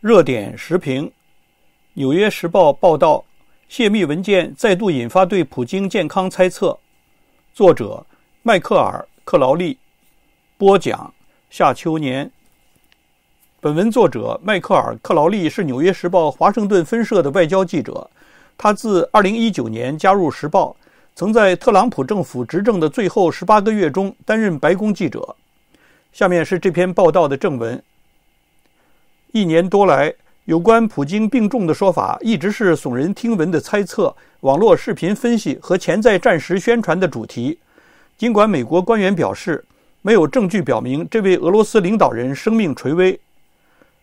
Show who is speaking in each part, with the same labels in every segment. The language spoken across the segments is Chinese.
Speaker 1: 热点时评，《纽约时报》报道：泄密文件再度引发对普京健康猜测。作者：迈克尔·克劳利。播讲：夏秋年。本文作者迈克尔·克劳利是《纽约时报》华盛顿分社的外交记者。他自2019年加入《时报》，曾在特朗普政府执政的最后十八个月中担任白宫记者。下面是这篇报道的正文。一年多来，有关普京病重的说法一直是耸人听闻的猜测、网络视频分析和潜在战时宣传的主题。尽管美国官员表示没有证据表明这位俄罗斯领导人生命垂危，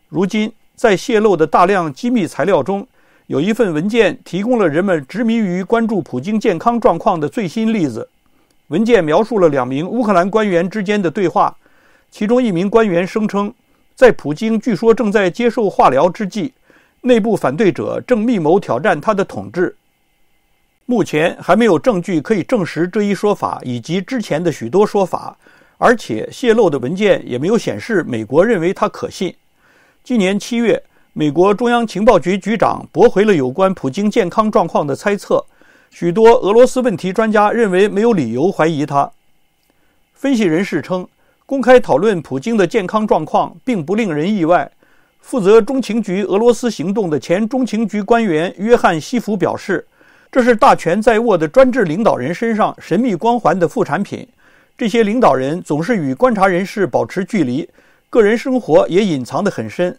Speaker 1: 如今在泄露的大量机密材料中，有一份文件提供了人们执迷于关注普京健康状况的最新例子。文件描述了两名乌克兰官员之间的对话，其中一名官员声称。在普京据说正在接受化疗之际，内部反对者正密谋挑战他的统治。目前还没有证据可以证实这一说法，以及之前的许多说法，而且泄露的文件也没有显示美国认为他可信。今年七月，美国中央情报局局长驳回了有关普京健康状况的猜测。许多俄罗斯问题专家认为没有理由怀疑他。分析人士称。公开讨论普京的健康状况并不令人意外。负责中情局俄罗斯行动的前中情局官员约翰·西弗表示：“这是大权在握的专制领导人身上神秘光环的副产品。这些领导人总是与观察人士保持距离，个人生活也隐藏得很深。”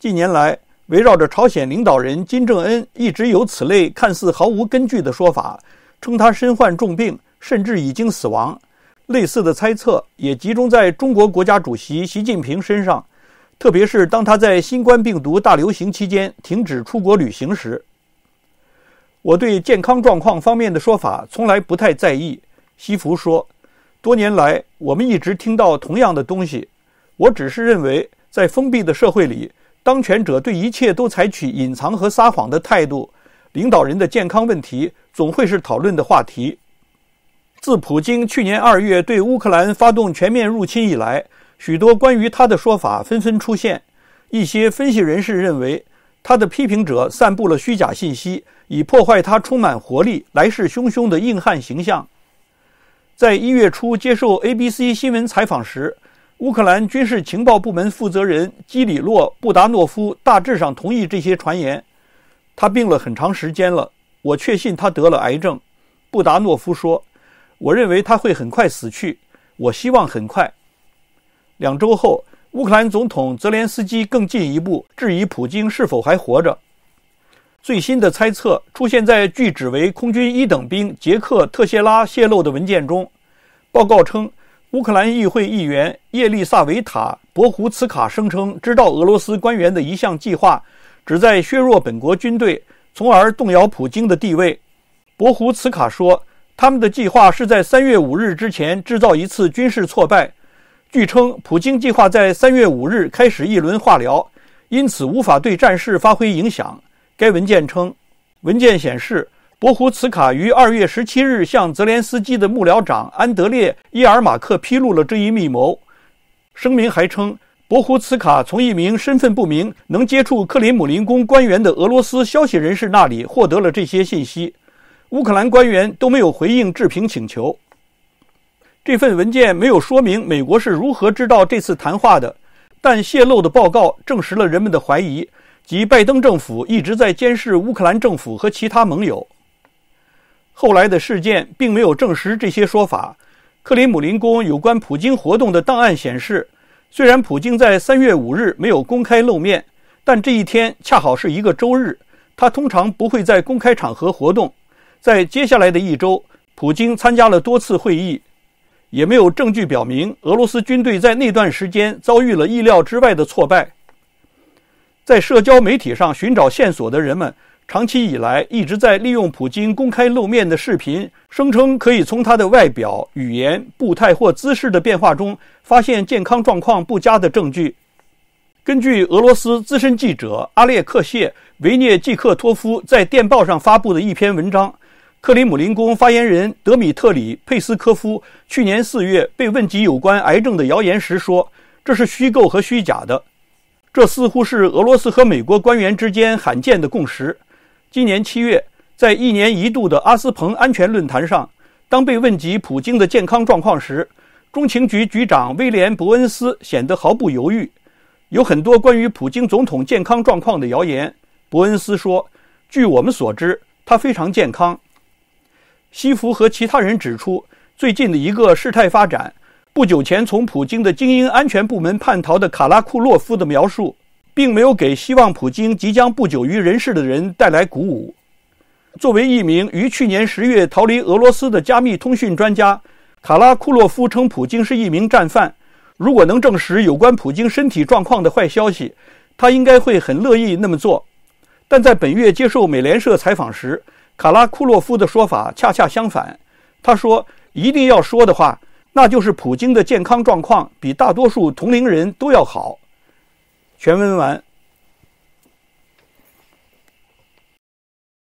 Speaker 1: 近年来，围绕着朝鲜领导人金正恩，一直有此类看似毫无根据的说法，称他身患重病，甚至已经死亡。类似的猜测也集中在中国国家主席习近平身上，特别是当他在新冠病毒大流行期间停止出国旅行时。我对健康状况方面的说法从来不太在意，西弗说，多年来我们一直听到同样的东西。我只是认为，在封闭的社会里，当权者对一切都采取隐藏和撒谎的态度，领导人的健康问题总会是讨论的话题。自普京去年二月对乌克兰发动全面入侵以来，许多关于他的说法纷纷出现。一些分析人士认为，他的批评者散布了虚假信息，以破坏他充满活力、来势汹汹的硬汉形象。在一月初接受 ABC 新闻采访时，乌克兰军事情报部门负责人基里洛·布达诺夫大致上同意这些传言。他病了很长时间了，我确信他得了癌症，布达诺夫说。我认为他会很快死去，我希望很快。两周后，乌克兰总统泽连斯基更进一步质疑普京是否还活着。最新的猜测出现在据指为空军一等兵杰克·特谢拉泄露的文件中。报告称，乌克兰议会议员叶利萨维塔·博胡茨卡声称知道俄罗斯官员的一项计划，旨在削弱本国军队，从而动摇普京的地位。博胡茨卡说。他们的计划是在三月五日之前制造一次军事挫败。据称，普京计划在三月五日开始一轮化疗，因此无法对战事发挥影响。该文件称，文件显示，博胡茨卡于二月十七日向泽连斯基的幕僚长安德烈·伊尔马克披露了这一密谋。声明还称，博胡茨卡从一名身份不明、能接触克林姆林宫官员的俄罗斯消息人士那里获得了这些信息。乌克兰官员都没有回应置评请求。这份文件没有说明美国是如何知道这次谈话的，但泄露的报告证实了人们的怀疑，即拜登政府一直在监视乌克兰政府和其他盟友。后来的事件并没有证实这些说法。克里姆林宫有关普京活动的档案显示，虽然普京在3月5日没有公开露面，但这一天恰好是一个周日，他通常不会在公开场合活动。在接下来的一周，普京参加了多次会议，也没有证据表明俄罗斯军队在那段时间遭遇了意料之外的挫败。在社交媒体上寻找线索的人们，长期以来一直在利用普京公开露面的视频，声称可以从他的外表、语言、步态或姿势的变化中发现健康状况不佳的证据。根据俄罗斯资深记者阿列克谢维涅季克托夫在电报上发布的一篇文章。克里姆林宫发言人德米特里·佩斯科夫去年四月被问及有关癌症的谣言时说：“这是虚构和虚假的。”这似乎是俄罗斯和美国官员之间罕见的共识。今年七月，在一年一度的阿斯彭安全论坛上，当被问及普京的健康状况时，中情局局长威廉·伯恩斯显得毫不犹豫。有很多关于普京总统健康状况的谣言，伯恩斯说：“据我们所知，他非常健康。”西弗和其他人指出，最近的一个事态发展：不久前从普京的精英安全部门叛逃的卡拉库洛夫的描述，并没有给希望普京即将不久于人世的人带来鼓舞。作为一名于去年十月逃离俄罗斯的加密通讯专家，卡拉库洛夫称普京是一名战犯。如果能证实有关普京身体状况的坏消息，他应该会很乐意那么做。但在本月接受美联社采访时，卡拉库洛夫的说法恰恰相反，他说：“一定要说的话，那就是普京的健康状况比大多数同龄人都要好。”全文完。